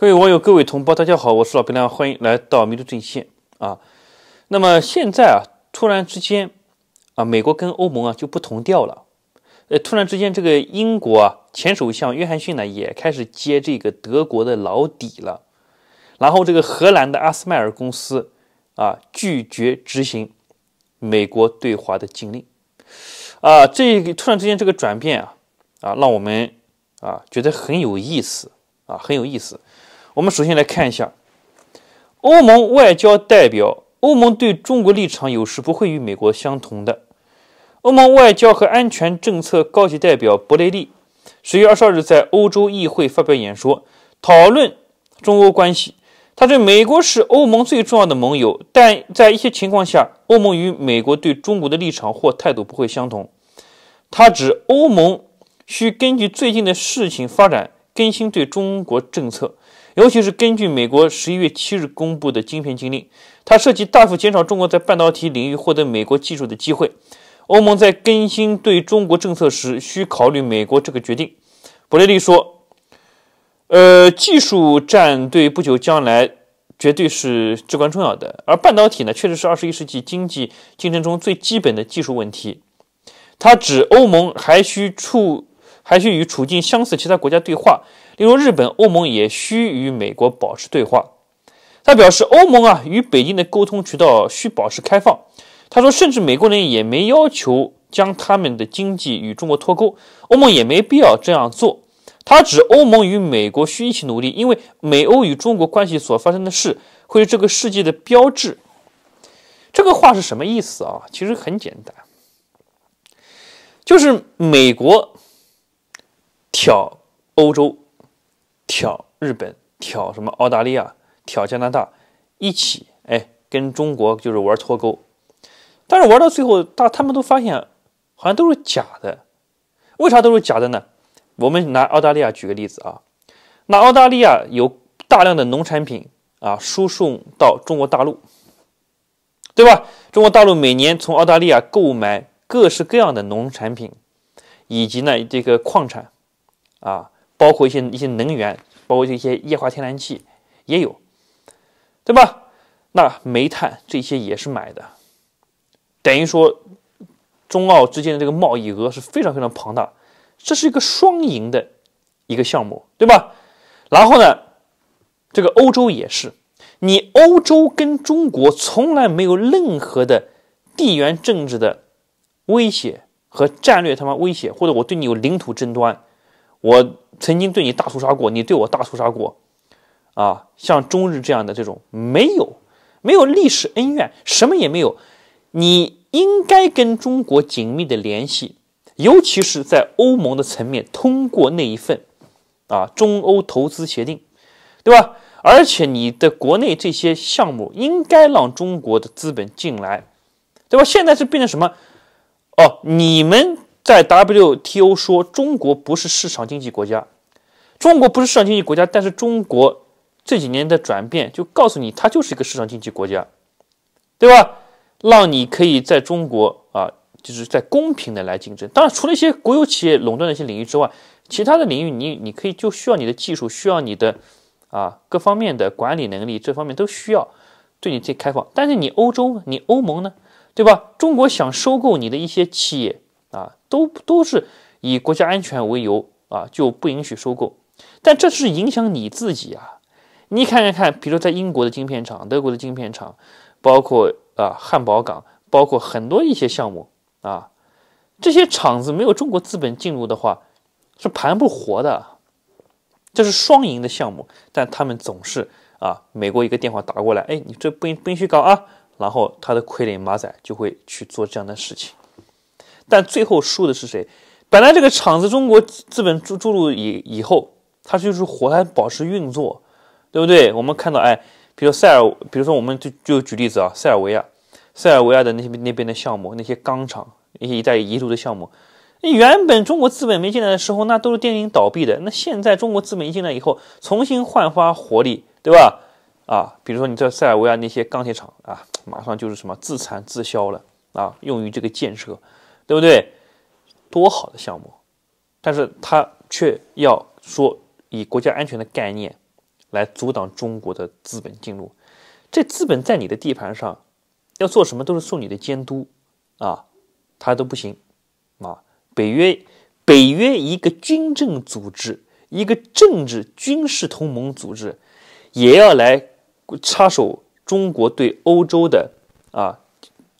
各位网友，各位同胞，大家好，我是老白亮，欢迎来到民族阵线啊。那么现在啊，突然之间啊，美国跟欧盟啊就不同调了。呃，突然之间，这个英国啊前首相约翰逊呢也开始接这个德国的老底了。然后这个荷兰的阿斯麦尔公司啊拒绝执行美国对华的禁令啊。这突然之间这个转变啊啊，让我们啊觉得很有意思啊，很有意思。我们首先来看一下，欧盟外交代表欧盟对中国立场有时不会与美国相同的。欧盟外交和安全政策高级代表博雷利十月二十二日在欧洲议会发表演说，讨论中欧关系。他对美国是欧盟最重要的盟友，但在一些情况下，欧盟与美国对中国的立场或态度不会相同。他指欧盟需根据最近的事情发展更新对中国政策。尤其是根据美国十一月七日公布的芯片禁令，它涉及大幅减少中国在半导体领域获得美国技术的机会。欧盟在更新对中国政策时，需考虑美国这个决定。布雷利说：“呃，技术战对不久将来绝对是至关重要的，而半导体呢，确实是二十一世纪经济竞争中最基本的技术问题。”他指欧盟还需处。还需与处境相似其他国家对话，例如日本、欧盟也需与美国保持对话。他表示，欧盟啊与北京的沟通渠道需保持开放。他说，甚至美国人也没要求将他们的经济与中国脱钩，欧盟也没必要这样做。他指，欧盟与美国需一起努力，因为美欧与中国关系所发生的事会是这个世界的标志。这个话是什么意思啊？其实很简单，就是美国。挑欧洲，挑日本，挑什么澳大利亚，挑加拿大，一起哎，跟中国就是玩脱钩。但是玩到最后，大他们都发现好像都是假的。为啥都是假的呢？我们拿澳大利亚举个例子啊，那澳大利亚有大量的农产品啊输送到中国大陆，对吧？中国大陆每年从澳大利亚购买各式各样的农产品，以及呢这个矿产。啊，包括一些一些能源，包括这些液化天然气也有，对吧？那煤炭这些也是买的，等于说中澳之间的这个贸易额是非常非常庞大，这是一个双赢的一个项目，对吧？然后呢，这个欧洲也是，你欧洲跟中国从来没有任何的地缘政治的威胁和战略他妈威胁，或者我对你有领土争端。我曾经对你大屠杀过，你对我大屠杀过，啊，像中日这样的这种没有没有历史恩怨，什么也没有。你应该跟中国紧密的联系，尤其是在欧盟的层面，通过那一份啊中欧投资协定，对吧？而且你的国内这些项目应该让中国的资本进来，对吧？现在是变成什么？哦，你们。在 WTO 说中国不是市场经济国家，中国不是市场经济国家，但是中国这几年的转变就告诉你，它就是一个市场经济国家，对吧？让你可以在中国啊，就是在公平的来竞争。当然，除了一些国有企业垄断的一些领域之外，其他的领域你你可以就需要你的技术，需要你的啊各方面的管理能力，这方面都需要对你最开放。但是你欧洲，你欧盟呢，对吧？中国想收购你的一些企业。都都是以国家安全为由啊，就不允许收购。但这是影响你自己啊！你看看看，比如说在英国的晶片厂、德国的晶片厂，包括啊汉堡港，包括很多一些项目啊，这些厂子没有中国资本进入的话，是盘不活的。这是双赢的项目，但他们总是啊，美国一个电话打过来，哎，你这不不允许搞啊，然后他的傀儡马仔就会去做这样的事情。但最后输的是谁？本来这个厂子，中国资本注入以以后，它就是活还保持运作，对不对？我们看到，哎，比如塞尔，比如说我们就就举例子啊，塞尔维亚，塞尔维亚的那些那边的项目，那些钢厂，那些一带一路的项目，那原本中国资本没进来的时候，那都是电影倒闭的。那现在中国资本一进来以后，重新焕发活力，对吧？啊，比如说你在塞尔维亚那些钢铁厂啊，马上就是什么自产自销了啊，用于这个建设。对不对？多好的项目，但是他却要说以国家安全的概念来阻挡中国的资本进入。这资本在你的地盘上要做什么都是受你的监督啊，他都不行啊！北约，北约一个军政组织，一个政治军事同盟组织，也要来插手中国对欧洲的啊，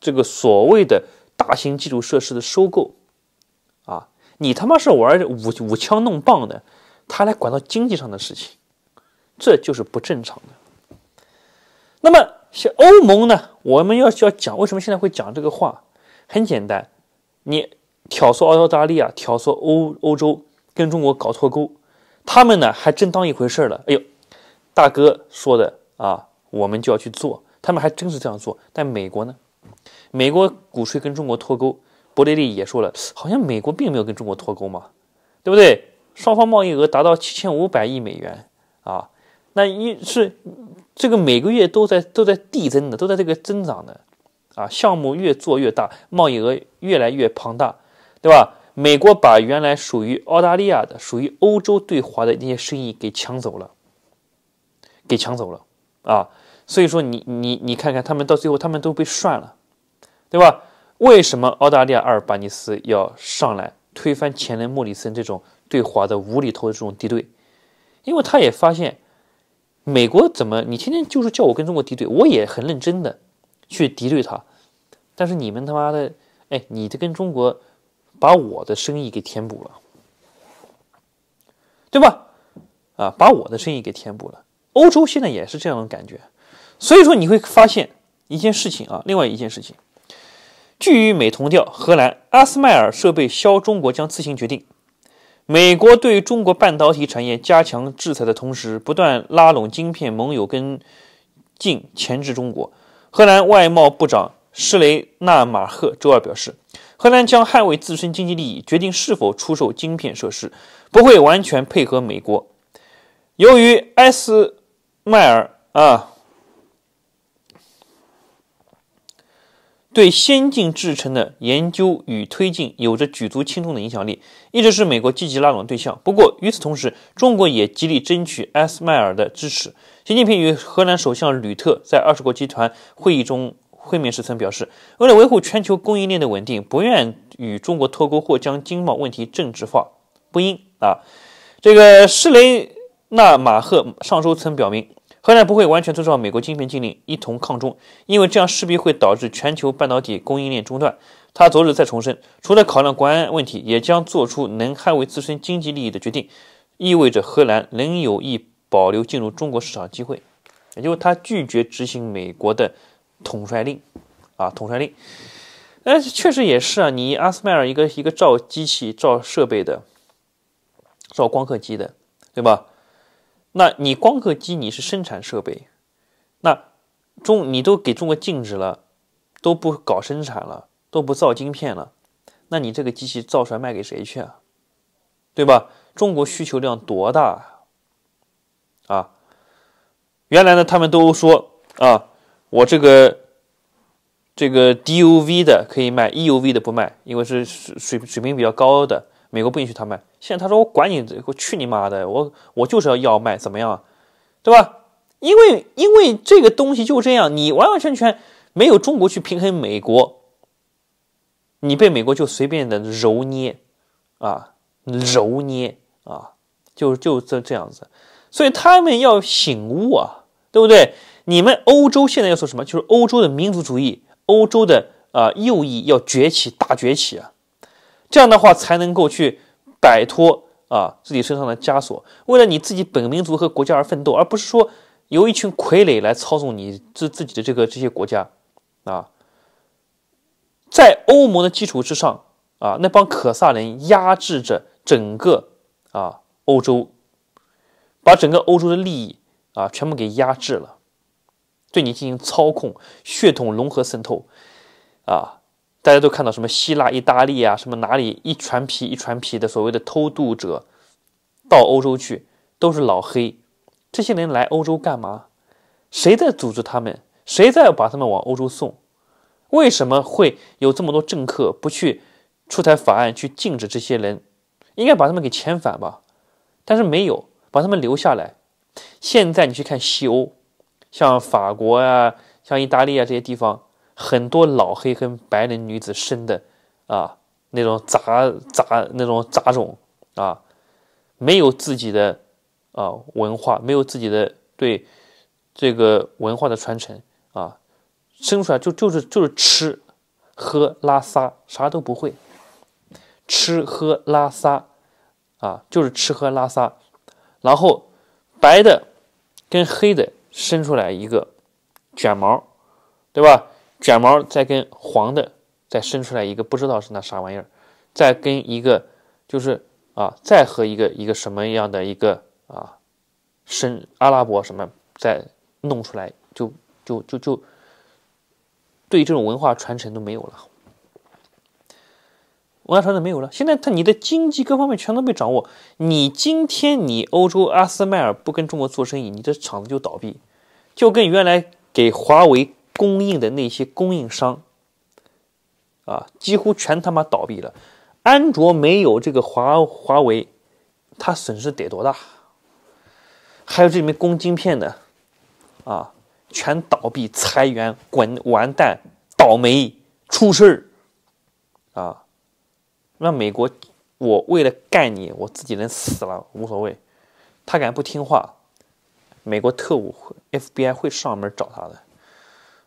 这个所谓的。大型基础设施的收购，啊，你他妈是玩舞舞枪弄棒的，他来管到经济上的事情，这就是不正常的。那么像欧盟呢，我们要要讲为什么现在会讲这个话，很简单，你挑唆澳大利亚，挑唆欧欧洲跟中国搞脱钩，他们呢还真当一回事了。哎呦，大哥说的啊，我们就要去做，他们还真是这样做。但美国呢？美国鼓吹跟中国脱钩，伯雷利也说了，好像美国并没有跟中国脱钩嘛，对不对？双方贸易额达到七千五百亿美元啊，那一是这个每个月都在都在递增的，都在这个增长的啊，项目越做越大，贸易额越来越庞大，对吧？美国把原来属于澳大利亚的、属于欧洲对华的那些生意给抢走了，给抢走了啊！所以说，你你你看看他们到最后，他们都被涮了。对吧？为什么澳大利亚阿尔巴尼斯要上来推翻前任莫里森这种对华的无厘头的这种敌对？因为他也发现，美国怎么你天天就是叫我跟中国敌对，我也很认真的去敌对他。但是你们他妈的，哎，你这跟中国把我的生意给填补了，对吧？啊，把我的生意给填补了。欧洲现在也是这样的感觉。所以说你会发现一件事情啊，另外一件事情。据与美同调，荷兰阿斯麦尔设备销中国将自行决定。美国对中国半导体产业加强制裁的同时，不断拉拢晶片盟友跟进钳制中国。荷兰外贸部长施雷纳马赫周二表示，荷兰将捍卫自身经济利益，决定是否出售晶片设施，不会完全配合美国。由于阿斯麦尔啊。对先进制程的研究与推进有着举足轻重的影响力，一直是美国积极拉拢对象。不过，与此同时，中国也极力争取埃斯迈尔的支持。习近平与荷兰首相吕特在二十国集团会议中会面时曾表示，为了维护全球供应链的稳定，不愿与中国脱钩或将经贸问题政治化。不应啊，这个施雷纳马赫上周曾表明。荷兰不会完全遵照美国精神禁令一同抗中，因为这样势必会导致全球半导体供应链中断。他昨日再重申，除了考量国安问题，也将做出能捍卫自身经济利益的决定，意味着荷兰仍有意保留进入中国市场机会，也就是他拒绝执行美国的统帅令，啊，统帅令。哎，确实也是啊，你阿斯麦尔一个一个造机器、造设备的，造光刻机的，对吧？那你光刻机你是生产设备，那中你都给中国禁止了，都不搞生产了，都不造晶片了，那你这个机器造出来卖给谁去啊？对吧？中国需求量多大啊？啊，原来呢他们都说啊，我这个这个 DUV 的可以卖，EUV 的不卖，因为是水水平水平比较高的。美国不允许他卖，现在他说我管你，我去你妈的，我我就是要要卖，怎么样，对吧？因为因为这个东西就这样，你完完全全没有中国去平衡美国，你被美国就随便的揉捏啊，揉捏啊，就就这这样子，所以他们要醒悟啊，对不对？你们欧洲现在要做什么？就是欧洲的民族主义，欧洲的呃右翼要崛起，大崛起啊！这样的话才能够去摆脱啊自己身上的枷锁，为了你自己本民族和国家而奋斗，而不是说由一群傀儡来操纵你自自己的这个这些国家啊，在欧盟的基础之上啊，那帮可萨人压制着整个啊欧洲，把整个欧洲的利益啊全部给压制了，对你进行操控、血统融合、渗透啊。大家都看到什么希腊、意大利啊，什么哪里一船皮一船皮的所谓的偷渡者到欧洲去，都是老黑。这些人来欧洲干嘛？谁在组织他们？谁在把他们往欧洲送？为什么会有这么多政客不去出台法案去禁止这些人？应该把他们给遣返吧？但是没有，把他们留下来。现在你去看西欧，像法国啊，像意大利啊这些地方。很多老黑跟白人女子生的，啊，那种杂杂那种杂种啊，没有自己的啊文化，没有自己的对这个文化的传承啊，生出来就就是就是吃喝拉撒啥都不会，吃喝拉撒啊，就是吃喝拉撒，然后白的跟黑的生出来一个卷毛，对吧？卷毛再跟黄的再生出来一个不知道是那啥玩意儿，再跟一个就是啊，再和一个一个什么样的一个啊，生阿拉伯什么再弄出来，就就就就对这种文化传承都没有了，文化传承没有了。现在他你的经济各方面全都被掌握，你今天你欧洲阿斯麦尔不跟中国做生意，你的厂子就倒闭，就跟原来给华为。供应的那些供应商，啊，几乎全他妈倒闭了。安卓没有这个华华为，他损失得多大？还有这里面供晶片的，啊，全倒闭裁员滚完蛋倒霉出事儿啊！那美国，我为了干你，我自己人死了无所谓。他敢不听话，美国特务 FBI 会上门找他的。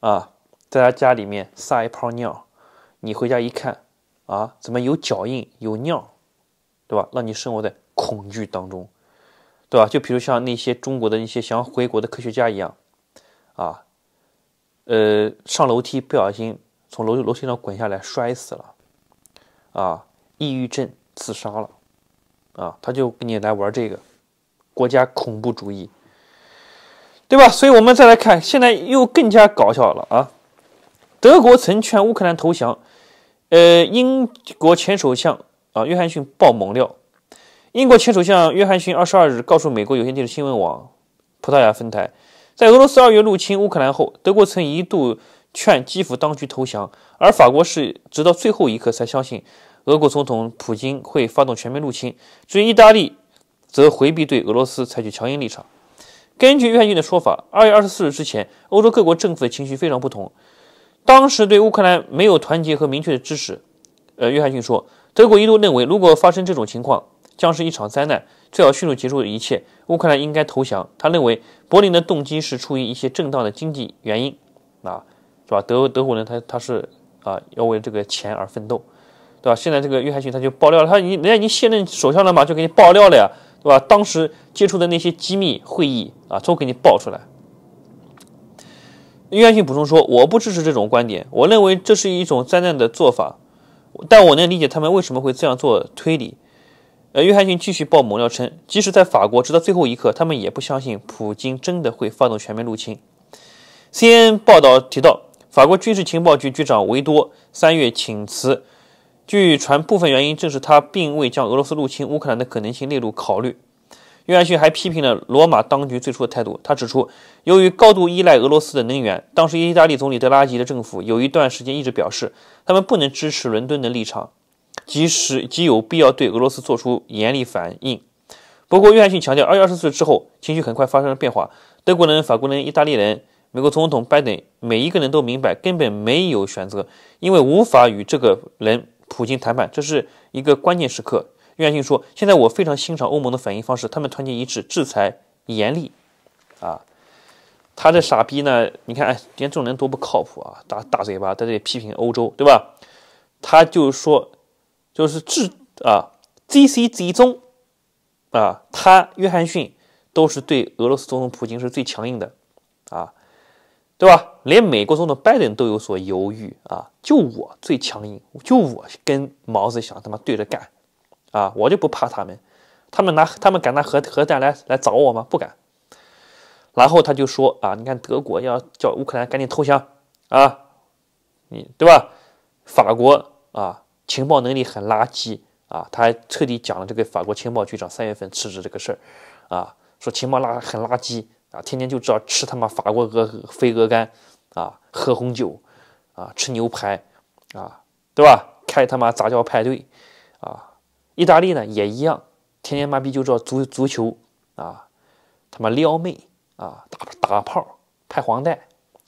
啊，在他家里面撒一泡尿，你回家一看，啊，怎么有脚印有尿，对吧？让你生活在恐惧当中，对吧？就比如像那些中国的那些想要回国的科学家一样，啊，呃，上楼梯不小心从楼楼梯上滚下来摔死了，啊，抑郁症自杀了，啊，他就跟你来玩这个，国家恐怖主义。对吧？所以，我们再来看，现在又更加搞笑了啊！德国曾劝乌克兰投降，呃，英国前首相啊约翰逊爆猛料。英国前首相约翰逊二十二日告诉美国有线电视新闻网葡萄牙分台，在俄罗斯二月入侵乌克兰后，德国曾一度劝基辅当局投降，而法国是直到最后一刻才相信俄国总统普京会发动全面入侵。至于意大利，则回避对俄罗斯采取强硬立场。根据约翰逊的说法，二月二十四日之前，欧洲各国政府的情绪非常不同。当时对乌克兰没有团结和明确的支持。呃，约翰逊说，德国一度认为，如果发生这种情况，将是一场灾难，最好迅速结束一切。乌克兰应该投降。他认为，柏林的动机是出于一些正当的经济原因。啊，是吧？德德国人他他是啊，要为这个钱而奋斗，对吧？现在这个约翰逊他就爆料了，他说你人家已经卸任首相了嘛，就给你爆料了呀，对吧？当时。接触的那些机密会议啊，都给你爆出来。约翰逊补充说：“我不支持这种观点，我认为这是一种灾难的做法，但我能理解他们为什么会这样做推理。”呃，约翰逊继续爆猛料称：“即使在法国，直到最后一刻，他们也不相信普京真的会发动全面入侵。”CNN 报道提到，法国军事情报局局长维多三月请辞，据传部分原因正是他并未将俄罗斯入侵乌克兰的可能性列入考虑。约翰逊还批评了罗马当局最初的态度。他指出，由于高度依赖俄罗斯的能源，当时意大利总理德拉吉的政府有一段时间一直表示，他们不能支持伦敦的立场，即使极有必要对俄罗斯做出严厉反应。不过，约翰逊强调，二月二十日之后，情绪很快发生了变化。德国人、法国人、意大利人、美国总统拜登，每一个人都明白，根本没有选择，因为无法与这个人普京谈判。这是一个关键时刻。约翰逊说：“现在我非常欣赏欧盟的反应方式，他们团结一致，制裁严厉，啊，他这傻逼呢？你看，哎，连这种人多不靠谱啊！大大嘴巴在这里批评欧洲，对吧？他就是说，就是治啊 z C z 中啊，他约翰逊都是对俄罗斯总统普京是最强硬的，啊，对吧？连美国总统拜登都有所犹豫啊，就我最强硬，就我跟毛子想他妈对着干。”啊，我就不怕他们，他们拿他们敢拿核核弹来来找我吗？不敢。然后他就说啊，你看德国要叫乌克兰赶紧投降啊，你对吧？法国啊，情报能力很垃圾啊。他还彻底讲了这个法国情报局长三月份辞职这个事儿啊，说情报垃很垃圾啊，天天就知道吃他妈法国鹅飞鹅肝啊，喝红酒啊，吃牛排啊，对吧？开他妈杂交派对啊。意大利呢也一样，天天妈逼就知道足足球啊，他妈撩妹啊，打打炮拍黄带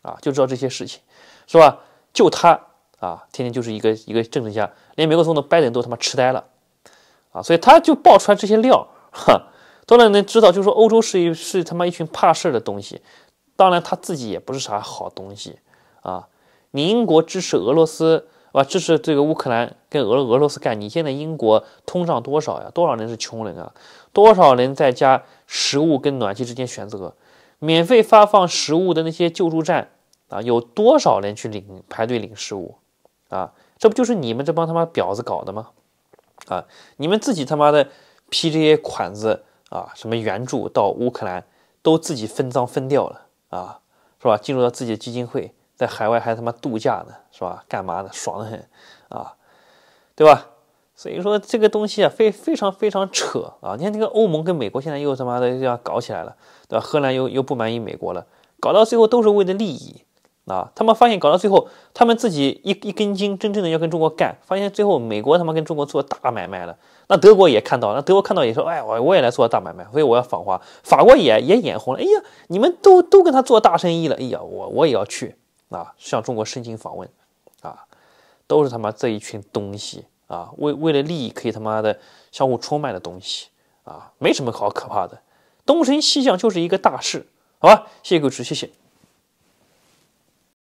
啊，就知道这些事情，是吧？就他啊，天天就是一个一个政治家，连美国总统拜登都他妈痴呆了啊，所以他就爆出来这些料，当然能知道，就是说欧洲是一是他妈一群怕事儿的东西，当然他自己也不是啥好东西啊，你英国支持俄罗斯。啊，这是这个乌克兰跟俄俄罗斯干。你现在英国通胀多少呀？多少人是穷人啊？多少人在家食物跟暖气之间选择？免费发放食物的那些救助站啊，有多少人去领排队领食物？啊，这不就是你们这帮他妈婊子搞的吗？啊，你们自己他妈的批这些款子啊，什么援助到乌克兰都自己分赃分掉了啊，是吧？进入到自己的基金会。在海外还他妈度假呢，是吧？干嘛呢？爽得很，啊，对吧？所以说这个东西啊，非非常非常扯啊！你看这个欧盟跟美国现在又他妈的要搞起来了，对吧？荷兰又又不满意美国了，搞到最后都是为了利益啊！他们发现搞到最后，他们自己一一根筋，真正的要跟中国干，发现最后美国他妈跟中国做大买卖了，那德国也看到了，那德国看到也说，哎，我我也来做大买卖，所以我要访华。法国也也眼红了，哎呀，你们都都跟他做大生意了，哎呀，我我也要去。啊，向中国申请访问，啊，都是他妈这一群东西啊，为为了利益可以他妈的相互出卖的东西啊，没什么好可怕的，东升西降就是一个大事，好吧，谢谢各位，谢谢。